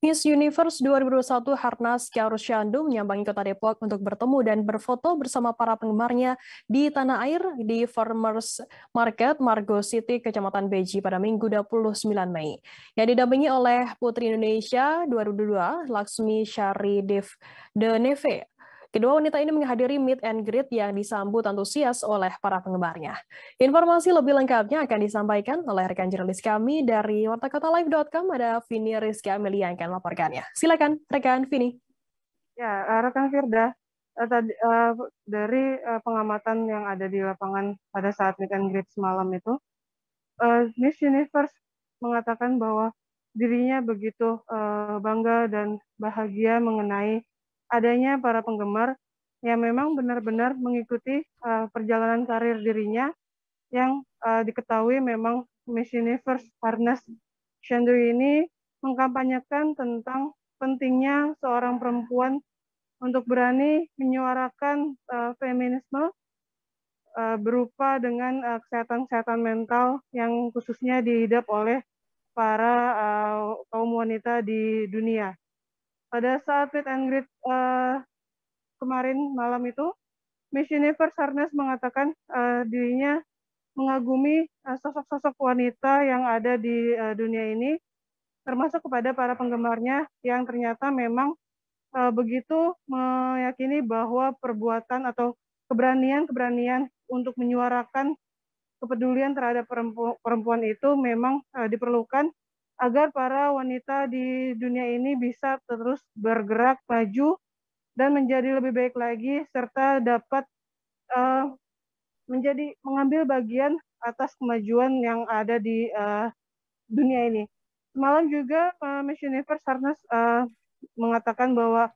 Miss Universe 2021 Harnas Syandum menyambangi kota Depok untuk bertemu dan berfoto bersama para penggemarnya di tanah air di Farmers Market Margo City, Kecamatan Beji pada Minggu 29 Mei. Yang didampingi oleh Putri Indonesia 2002, Laksmi Dev Deneve, Kedua wanita ini menghadiri meet and greet yang disambut antusias oleh para penggemarnya. Informasi lebih lengkapnya akan disampaikan oleh rekan jurnalis kami dari wartakotalive.com ada Vini Rizky Amelia yang akan melaporkannya. Silakan rekan Vini. Ya, eh, rekan Firda, eh, tadi eh, dari pengamatan yang ada di lapangan pada saat meet and greet semalam itu, Miss Universe mengatakan bahwa dirinya begitu uh, bangga dan bahagia mengenai adanya para penggemar yang memang benar-benar mengikuti uh, perjalanan karir dirinya yang uh, diketahui memang Miss Universe Harness Shandu ini mengkampanyekan tentang pentingnya seorang perempuan untuk berani menyuarakan uh, feminisme uh, berupa dengan kesehatan kesehatan-kesehatan mental yang khususnya dihidap oleh para uh, kaum wanita di dunia pada saat meet and greet uh, kemarin malam itu, Miss Universe Harness mengatakan uh, dirinya mengagumi eh, sosok-sosok uh, wanita yang ada di uh, dunia ini, termasuk kepada para penggemarnya yang ternyata memang uh, begitu meyakini bahwa perbuatan atau keberanian-keberanian untuk menyuarakan kepedulian terhadap perempu perempuan itu memang uh, diperlukan agar para wanita di dunia ini bisa terus bergerak maju dan menjadi lebih baik lagi serta dapat uh, menjadi mengambil bagian atas kemajuan yang ada di uh, dunia ini. Semalam juga uh, Miss Universe Harness uh, mengatakan bahwa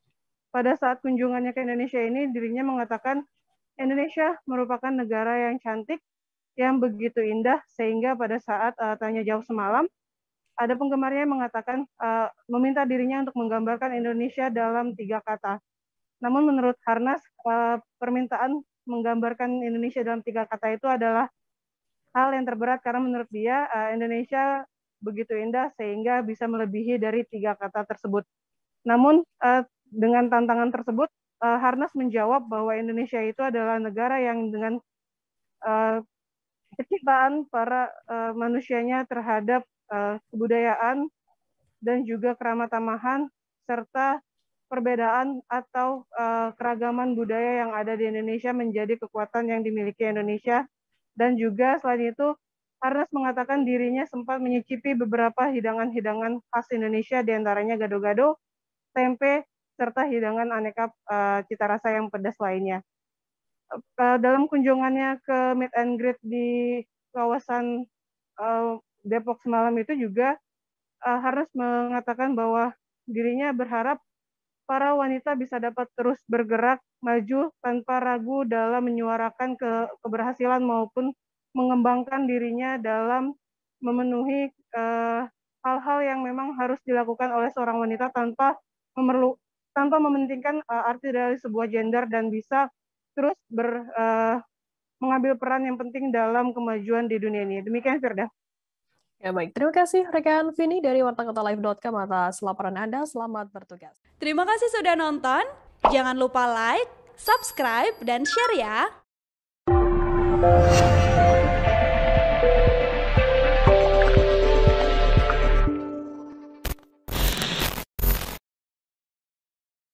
pada saat kunjungannya ke Indonesia ini dirinya mengatakan Indonesia merupakan negara yang cantik yang begitu indah sehingga pada saat uh, tanya jawab semalam ada penggemarnya yang mengatakan uh, meminta dirinya untuk menggambarkan Indonesia dalam tiga kata. Namun menurut Harnas, uh, permintaan menggambarkan Indonesia dalam tiga kata itu adalah hal yang terberat karena menurut dia uh, Indonesia begitu indah sehingga bisa melebihi dari tiga kata tersebut. Namun uh, dengan tantangan tersebut, uh, Harnas menjawab bahwa Indonesia itu adalah negara yang dengan uh, kecintaan para uh, manusianya terhadap uh, kebudayaan dan juga keramah-tamahan serta perbedaan atau uh, keragaman budaya yang ada di Indonesia menjadi kekuatan yang dimiliki Indonesia dan juga selain itu Arnas mengatakan dirinya sempat menyicipi beberapa hidangan-hidangan khas Indonesia diantaranya gado-gado, tempe, serta hidangan aneka uh, cita rasa yang pedas lainnya uh, dalam kunjungannya ke meet and greet di kawasan uh, Depok semalam itu juga uh, eh, harus mengatakan bahwa dirinya berharap para wanita bisa dapat terus bergerak maju tanpa ragu dalam menyuarakan ke keberhasilan maupun mengembangkan dirinya dalam memenuhi hal hal-hal yang memang harus dilakukan oleh seorang wanita tanpa memerlu tanpa mementingkan uh, arti dari sebuah gender dan bisa terus ber, uh, mengambil peran yang penting dalam kemajuan di dunia ini. Demikian Firda. Ya baik, terima kasih rekan Vini dari wartakotalive.com atas laporan Anda. Selamat bertugas. Terima kasih sudah nonton. Jangan lupa like, subscribe, dan share ya.